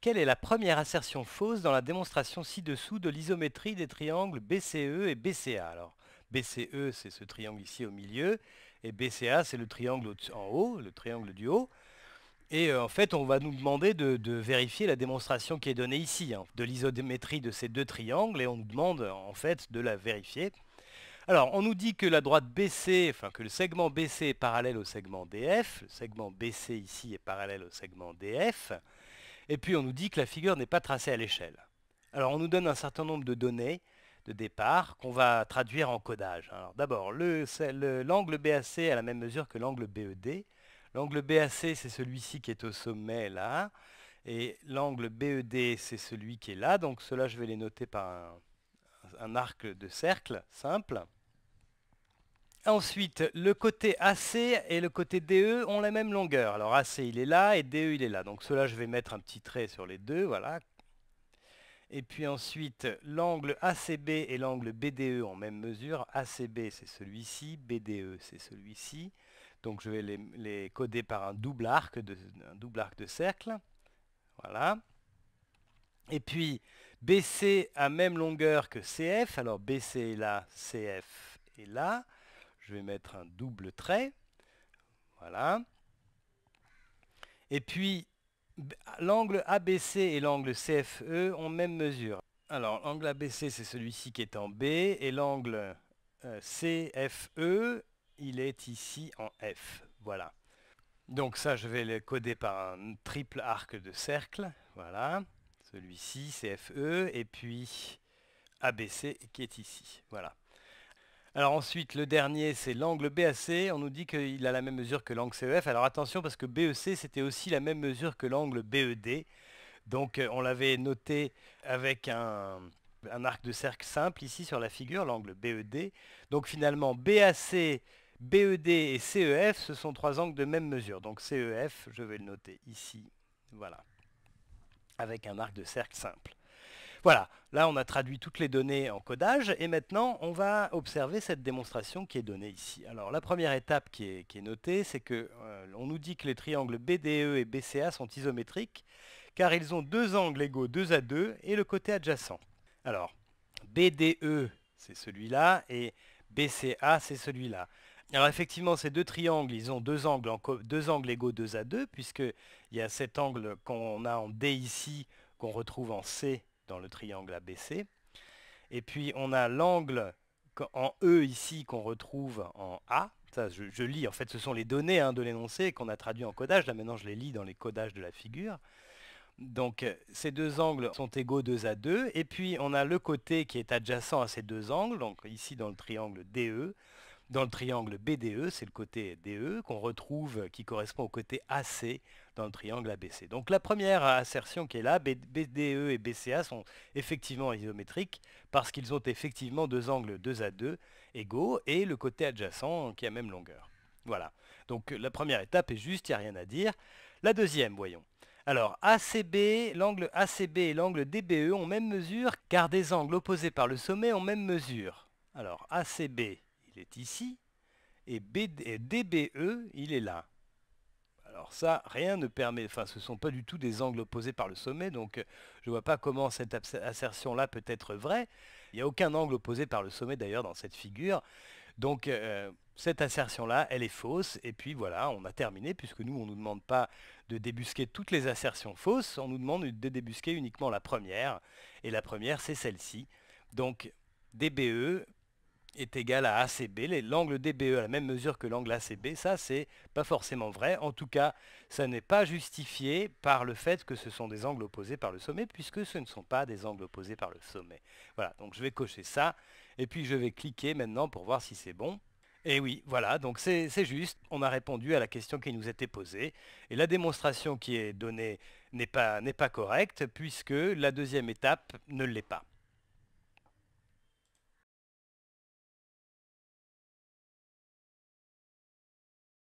Quelle est la première assertion fausse dans la démonstration ci-dessous de l'isométrie des triangles BCE et BCA Alors, BCE, c'est ce triangle ici au milieu, et BCA, c'est le triangle en haut, le triangle du haut. Et euh, en fait, on va nous demander de, vérifier la démonstration qui est donnée ici, hein, de l'isométrie de ces deux triangles, et on nous demande en fait de la vérifier. Alors, on nous dit que la droite BC, enfin que le segment BC est parallèle au segment DF, le segment BC ici est parallèle au segment DF, et puis on nous dit que la figure n'est pas tracée à l'échelle. Alors on nous donne un certain nombre de données de départ qu'on va traduire en codage. Alors d'abord, l'angle BAC a la même mesure que l'angle BED. L'angle BAC, c'est celui-ci qui est au sommet, là. Et l'angle BED, c'est celui qui est là. Donc cela, je vais les noter par un arc de cercle simple. Ensuite, le côté AC et le côté DE ont la même longueur. Alors AC il est là et DE il est là. Donc cela je vais mettre un petit trait sur les deux, voilà. Et puis ensuite, l'angle ACB et l'angle BDE en même mesure. ACB c'est celui-ci, BDE c'est celui-ci. Donc je vais les, coder par un double arc de, cercle. Voilà. Et puis BC a même longueur que CF. Alors BC est là, CF est là je vais mettre un double trait. Voilà. Et puis, l'angle ABC et l'angle CFE ont même mesure. Alors, l'angle ABC, c'est celui-ci qui est en B, et l'angle euh, CFE, il est ici en F. Voilà. Donc ça, je vais le coder par un triple arc de cercle. Voilà. Celui-ci, CFE, et puis ABC qui est ici. Voilà. Alors ensuite, le dernier, c'est l'angle BAC. On nous dit qu'il a la même mesure que l'angle CEF. Alors attention, parce que BEC, c'était aussi la même mesure que l'angle BED. Donc euh, on l'avait noté avec un, un, arc de cercle simple ici sur la figure, l'angle BED. Donc finalement, BAC, BED et CEF, ce sont trois angles de même mesure. Donc CEF, je vais le noter ici, voilà, avec un arc de cercle simple. Voilà, là on a traduit toutes les données en codage et maintenant on va observer cette démonstration qui est donnée ici. Alors la première étape qui est, notée, c'est qu'on euh, nous dit que les triangles BDE et BCA sont isométriques car ils ont deux angles égaux 2 à 2 et le côté adjacent. Alors BDE c'est celui-là et BCA c'est celui-là. Alors effectivement, ces deux triangles, ils ont deux angles, deux angles égaux 2 à 2, puisqu'il y a cet angle qu'on a en D ici, qu'on retrouve en C dans le triangle ABC. Et puis on a l'angle en E ici qu'on retrouve en A. Ça, je, lis, en fait ce sont les données hein, de l'énoncé qu'on a traduit en codage. Là maintenant je les lis dans les codages de la figure. Donc euh, ces deux angles sont égaux 2 à 2. Et puis on a le côté qui est adjacent à ces deux angles, donc ici dans le triangle DE. Dans le triangle BDE, c'est le côté DE qu'on retrouve, qui correspond au côté AC dans le triangle ABC. Donc la première assertion qui est là, BDE e et BCA sont effectivement isométriques parce qu'ils ont effectivement deux angles 2 à 2 égaux et le côté adjacent qui a même longueur. Voilà. Donc la première étape est juste, il n'y a rien à dire. La deuxième, voyons. Alors, ACB, l'angle ACB et l'angle DBE ont même mesure, car des angles opposés par le sommet ont même mesure. Alors, ACB est ici, et, DBE, il est là. Alors ça, rien ne permet, enfin ce ne sont pas du tout des angles opposés par le sommet, donc euh, je ne vois pas comment cette assertion-là peut être vraie. Il n'y a aucun angle opposé par le sommet d'ailleurs dans cette figure. Donc euh, cette assertion-là, elle est fausse, et puis voilà, on a terminé, puisque nous, on ne nous demande pas de débusquer toutes les assertions fausses, on nous demande de débusquer uniquement la première, et la première, c'est celle-ci. Donc DBE, est égal à ACB, l'angle DBE à la même mesure que l'angle ACB, ça c'est pas forcément vrai. En tout cas, ça n'est pas justifié par le fait que ce sont des angles opposés par le sommet, puisque ce ne sont pas des angles opposés par le sommet. Voilà, donc je vais cocher ça, et puis je vais cliquer maintenant pour voir si c'est bon. Et oui, voilà, donc c'est juste, on a répondu à la question qui nous était posée, et la démonstration qui est donnée n'est pas, pas correcte, puisque la deuxième étape ne l'est pas.